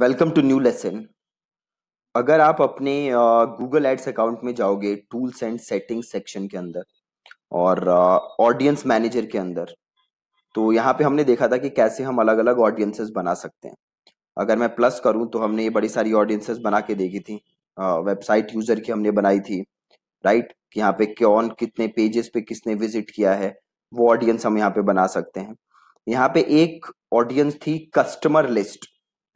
welcome to new lesson अगर आप अपने गूगल एड्स अकाउंट में जाओगे टूल्स एंड सेटिंग सेक्शन के अंदर और ऑडियंस uh, मैनेजर के अंदर तो यहाँ पे हमने देखा था कि कैसे हम अलग अलग ऑडियंसेस बना सकते हैं अगर मैं प्लस करूँ तो हमने ये बड़ी सारी ऑडियंसेस बना के देखी थी वेबसाइट uh, यूजर की हमने बनाई थी राइट कि यहाँ पे कौन कितने पेजेस पे किसने विजिट किया है वो ऑडियंस हम यहाँ पे बना सकते हैं यहाँ पे एक ऑडियंस थी customer list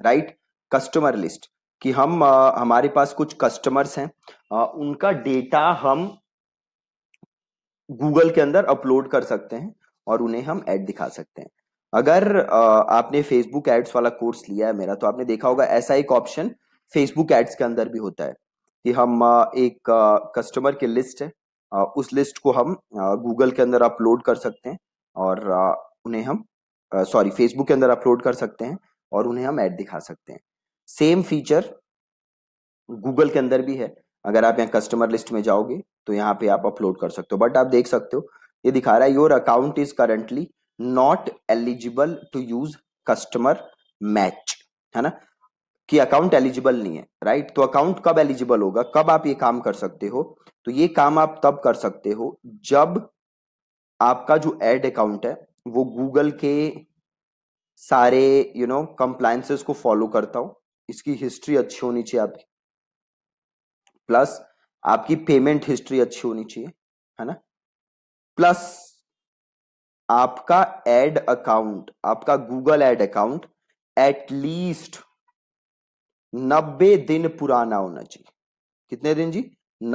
right customer list कि हम आ, हमारे पास कुछ कस्टमर्स हैं आ, उनका डेटा हम गूगल के अंदर अपलोड कर सकते हैं और उन्हें हम ऐड दिखा सकते हैं अगर आ, आपने फेसबुक एड्स वाला कोर्स लिया है मेरा तो आपने देखा होगा ऐसा एक ऑप्शन फेसबुक एड्स के अंदर भी होता है कि हम एक कस्टमर की लिस्ट है उस लिस्ट को हम गूगल के अंदर अपलोड कर सकते हैं और उन्हें हम सॉरी फेसबुक के अंदर अपलोड कर सकते हैं और उन्हें हम ऐड दिखा सकते हैं सेम फीचर गूगल के अंदर भी है अगर आप यहाँ कस्टमर लिस्ट में जाओगे तो यहाँ पे आप अपलोड कर सकते हो बट आप देख सकते हो ये दिखा रहा है your account is currently not eligible to use customer match है ना कि अकाउंट एलिजिबल नहीं है राइट तो अकाउंट कब एलिजिबल होगा कब आप ये काम कर सकते हो तो ये काम आप तब कर सकते हो जब आपका जो एड अकाउंट है वो गूगल के सारे यू नो कंप्लायसेस को फॉलो करता हूं इसकी हिस्ट्री अच्छी होनी चाहिए आपकी प्लस आपकी पेमेंट हिस्ट्री अच्छी होनी चाहिए है ना प्लस आपका एड अकाउंट आपका गूगल एड अकाउंट एटलीस्ट नब्बे दिन पुराना होना चाहिए कितने दिन जी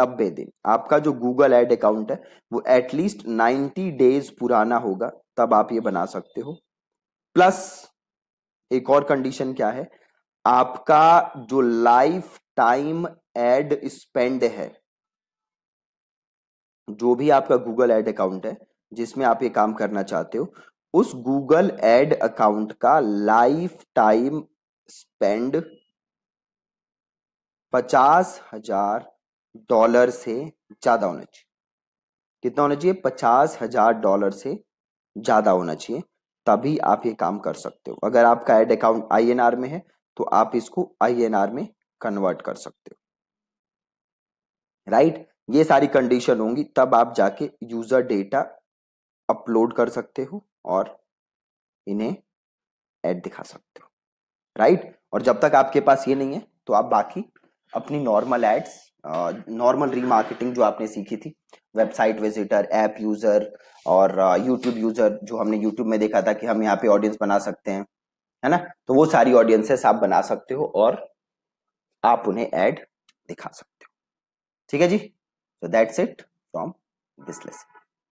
नब्बे दिन आपका जो गूगल एड अकाउंट है वो एटलीस्ट नाइन्टी डेज पुराना होगा तब आप ये बना सकते हो प्लस एक और कंडीशन क्या है आपका जो लाइफ टाइम एड स्पेंड है जो भी आपका गूगल एड अकाउंट है जिसमें आप ये काम करना चाहते हो उस गूगल एड अकाउंट का लाइफ टाइम स्पेंड पचास हजार डॉलर से ज्यादा होना चाहिए कितना होना चाहिए पचास हजार डॉलर से ज्यादा होना चाहिए तभी आप ये काम कर सकते हो अगर आपका एड अकाउंट आईएनआर में है तो आप इसको आई में कन्वर्ट कर सकते हो राइट ये सारी कंडीशन होंगी तब आप जाके यूजर डेटा अपलोड कर सकते हो और इन्हें ऐड दिखा सकते हो राइट और जब तक आपके पास ये नहीं है तो आप बाकी अपनी नॉर्मल एड्स नॉर्मल रीमार्केटिंग जो आपने सीखी थी वेबसाइट विजिटर ऐप यूजर और यूट्यूब यूजर जो हमने यूट्यूब में देखा था कि हम यहाँ पे ऑडियंस बना सकते हैं है ना तो वो सारी ऑडियंसेस आप बना सकते हो और आप उन्हें एड दिखा सकते हो ठीक है जी so that's it from this lesson